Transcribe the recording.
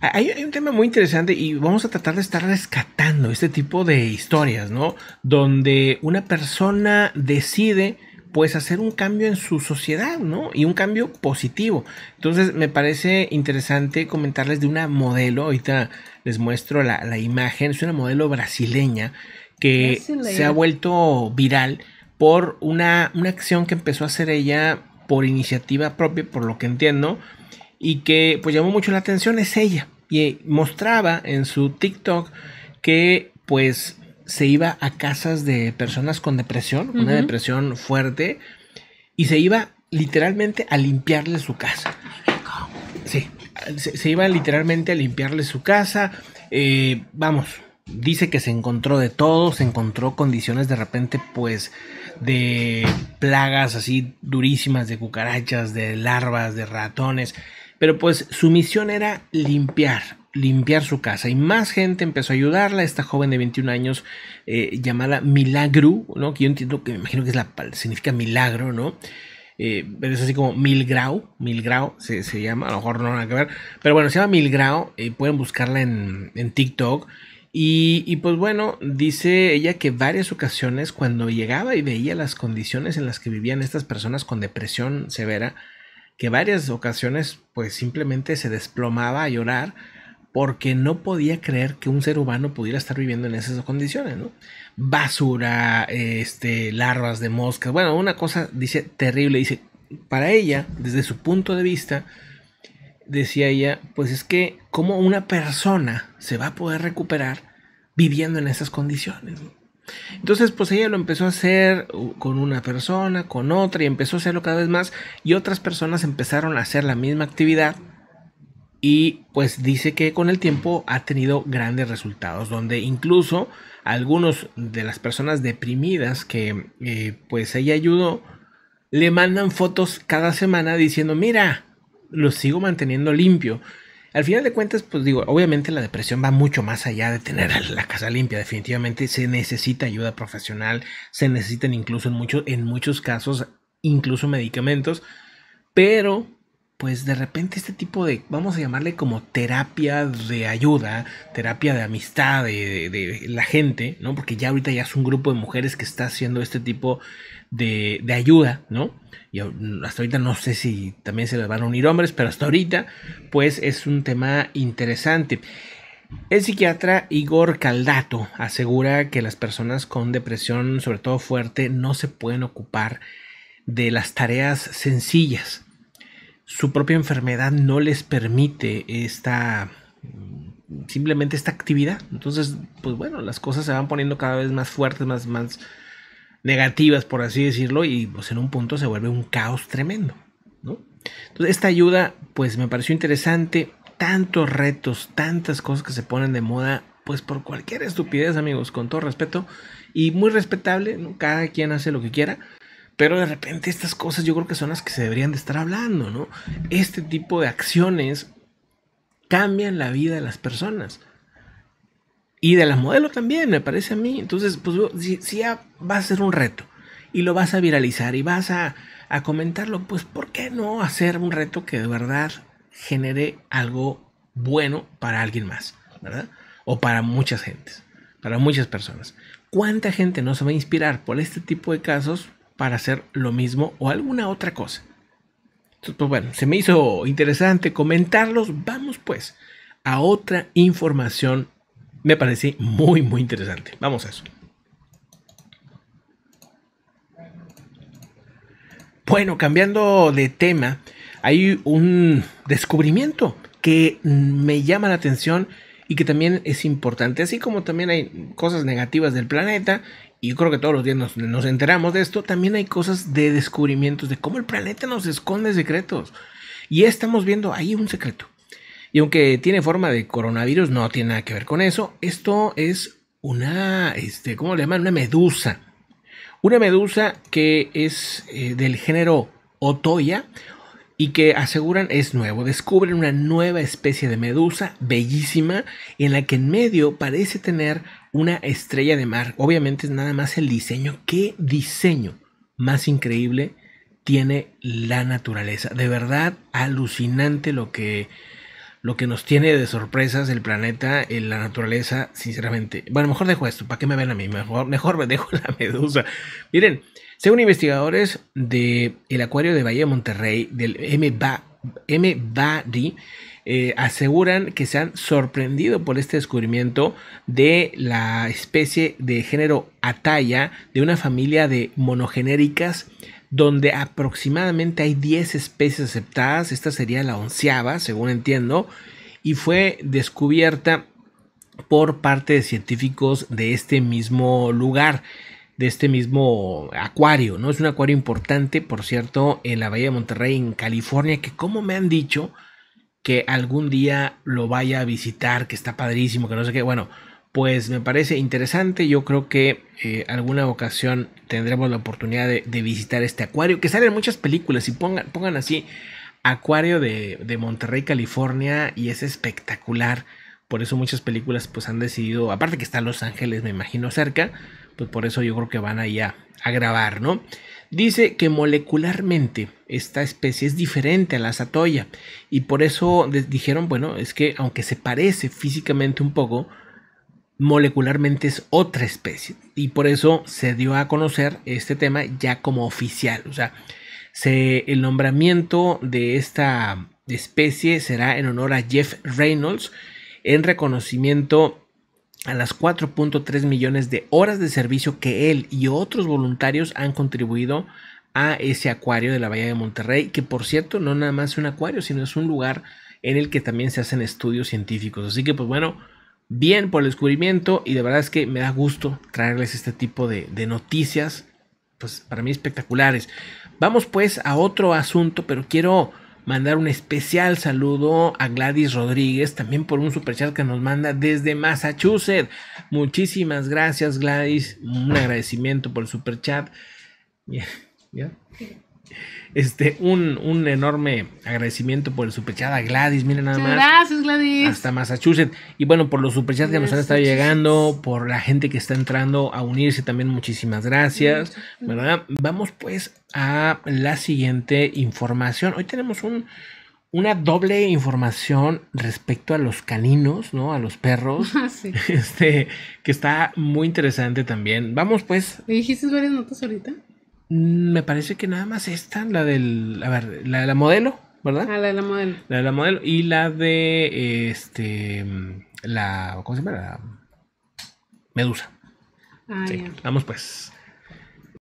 Hay, un tema muy interesante y vamos a tratar de estar rescatando este tipo de historias, ¿no? Donde una persona decide pues hacer un cambio en su sociedad, ¿no? Y un cambio positivo. Entonces me parece interesante comentarles de una modelo, ahorita les muestro la, imagen, es una modelo brasileña que se ha vuelto viral por una, una acción que empezó a hacer ella por iniciativa propia, por lo que entiendo, y que pues llamó mucho la atención es ella. Y eh, mostraba en su TikTok que pues se iba a casas de personas con depresión, una depresión fuerte, y se iba literalmente a limpiarle su casa. Sí, se, iba literalmente a limpiarle su casa. Eh, vamos, dice que se encontró de todo, se encontró condiciones de repente pues de plagas así durísimas, de cucarachas, de larvas, de ratones. Pero pues su misión era limpiar, limpiar su casa. Y más gente empezó a ayudarla. Esta joven de 21 años eh, llamada Milagro, ¿no? Que yo entiendo que me imagino que es la, significa milagro, ¿no? Eh, pero es así como Milgrau, Milgrau se, se llama, a lo mejor no van a ver, pero bueno, se llama Milgrau, eh, pueden buscarla en, TikTok. Y, y, pues bueno, dice ella que varias ocasiones cuando llegaba y veía las condiciones en las que vivían estas personas con depresión severa, que varias ocasiones pues simplemente se desplomaba a llorar porque no podía creer que un ser humano pudiera estar viviendo en esas condiciones, ¿no? Basura, este, larvas de moscas, bueno, una cosa dice terrible, dice, para ella, desde su punto de vista, decía ella, pues es que cómo una persona se va a poder recuperar viviendo en esas condiciones. ¿no? Entonces, pues ella lo empezó a hacer con una persona, con otra, y empezó a hacerlo cada vez más, y otras personas empezaron a hacer la misma actividad. Y pues dice que con el tiempo ha tenido grandes resultados, donde incluso algunos de las personas deprimidas que eh, pues ella ayudó, le mandan fotos cada semana diciendo, mira, lo sigo manteniendo limpio. Al final de cuentas, pues digo, obviamente la depresión va mucho más allá de tener la casa limpia, definitivamente se necesita ayuda profesional, se necesitan incluso en, muchos en muchos casos, incluso medicamentos, pero pues de repente este tipo de, vamos a llamarle como terapia de ayuda, terapia de amistad de, la gente, ¿no? Porque ya ahorita ya es un grupo de mujeres que está haciendo este tipo de, ayuda, ¿no? Y hasta ahorita no sé si también se les van a unir hombres, pero hasta ahorita pues es un tema interesante. El psiquiatra Igor Caldato asegura que las personas con depresión, sobre todo fuerte, no se pueden ocupar de las tareas sencillas. Su propia enfermedad no les permite esta simplemente esta actividad. Entonces, pues bueno, las cosas se van poniendo cada vez más fuertes, más, más, negativas, por así decirlo, y pues en un punto se vuelve un caos tremendo. ¿no? Entonces, esta ayuda, pues me pareció interesante. Tantos retos, tantas cosas que se ponen de moda, pues por cualquier estupidez, amigos, con todo respeto, y muy respetable, cada quien hace lo que quiera. Pero de repente estas cosas yo creo que son las que se deberían de estar hablando, ¿no? Este tipo de acciones cambian la vida de las personas. Y de las modelos también, me parece a mí. Entonces, pues si, ya va a ser un reto y lo vas a viralizar y vas a, a comentarlo, pues ¿por qué no hacer un reto que de verdad genere algo bueno para alguien más? ¿Verdad? O para muchas gentes, para muchas personas. ¿Cuánta gente no se va a inspirar por este tipo de casos para hacer lo mismo o alguna otra cosa? Entonces, pues bueno, se me hizo interesante comentarlos. Vamos pues a otra información me parece muy, muy interesante. Vamos a eso. Bueno, cambiando de tema, hay un descubrimiento que me llama la atención y que también es importante, así como también hay cosas negativas del planeta, y creo que todos los días nos, nos enteramos de esto, también hay cosas de descubrimientos de cómo el planeta nos esconde secretos. Y estamos viendo ahí un secreto. Y aunque tiene forma de coronavirus, no tiene nada que ver con eso. Esto es una, este, ¿cómo le llaman? Una medusa. Una medusa que es eh, del género Otoya y que aseguran es nuevo. Descubren una nueva especie de medusa bellísima en la que en medio parece tener una estrella de mar. Obviamente es nada más el diseño. ¿Qué diseño más increíble tiene la naturaleza? De verdad, alucinante lo que lo que nos tiene de sorpresas el planeta, en eh, la naturaleza, sinceramente. Bueno, mejor dejo esto, ¿para que me vean a mí? Mejor, mejor me dejo la medusa. Miren, según investigadores del el acuario de Bahía de Monterrey, del M. Eh, aseguran que se han sorprendido por este descubrimiento de la especie de género Ataya de una familia de monogenéricas donde aproximadamente hay 10 especies aceptadas, esta sería la onceava, según entiendo, y fue descubierta por parte de científicos de este mismo lugar, de este mismo acuario, ¿no? Es un acuario importante, por cierto, en la Bahía de Monterrey, en California, que como me han dicho, que algún día lo vaya a visitar, que está padrísimo, que no sé qué, bueno, pues me parece interesante. Yo creo que eh, alguna ocasión tendremos la oportunidad de, visitar este acuario, que salen muchas películas y pongan, así acuario de, Monterrey, California, y es espectacular. Por eso muchas películas pues han decidido, aparte que está en Los Ángeles, me imagino, cerca, pues por eso yo creo que van allá a grabar, ¿no? Dice que molecularmente esta especie es diferente a la satoya y por eso dijeron, bueno, es que aunque se parece físicamente un poco, molecularmente es otra especie. Y por eso se dio a conocer este tema ya como oficial. O sea, se, el nombramiento de esta especie será en honor a Jeff Reynolds en reconocimiento a las 4.3 millones de horas de servicio que él y otros voluntarios han contribuido a ese acuario de la Bahía de Monterrey, que por cierto no nada más es un acuario, sino es un lugar en el que también se hacen estudios científicos. Así que pues bueno, bien por el descubrimiento y de verdad es que me da gusto traerles este tipo de, noticias, pues para mí espectaculares. Vamos pues a otro asunto, pero quiero mandar un especial saludo a Gladys Rodríguez, también por un chat que nos manda desde Massachusetts. Muchísimas gracias, Gladys. Un agradecimiento por el super chat Este, un, enorme agradecimiento por el superchat a Gladys, miren nada más. Gracias, Gladys. Hasta Massachusetts. Y bueno, por los superchats que nos han estado llegando, por la gente que está entrando a unirse también, muchísimas gracias. ¿Verdad? Vamos pues a la siguiente información. Hoy tenemos un, una doble información respecto a los caninos, ¿no? A los perros. Este, que está muy interesante también. Vamos pues. ¿Me dijiste varias notas ahorita? Mm, me parece que nada más esta, la del. A ver, la de la modelo, ¿verdad? Ah, la de la modelo. La de la modelo. Y la de. Este. La. ¿Cómo se llama? La. Medusa. Ah, sí. Vamos pues.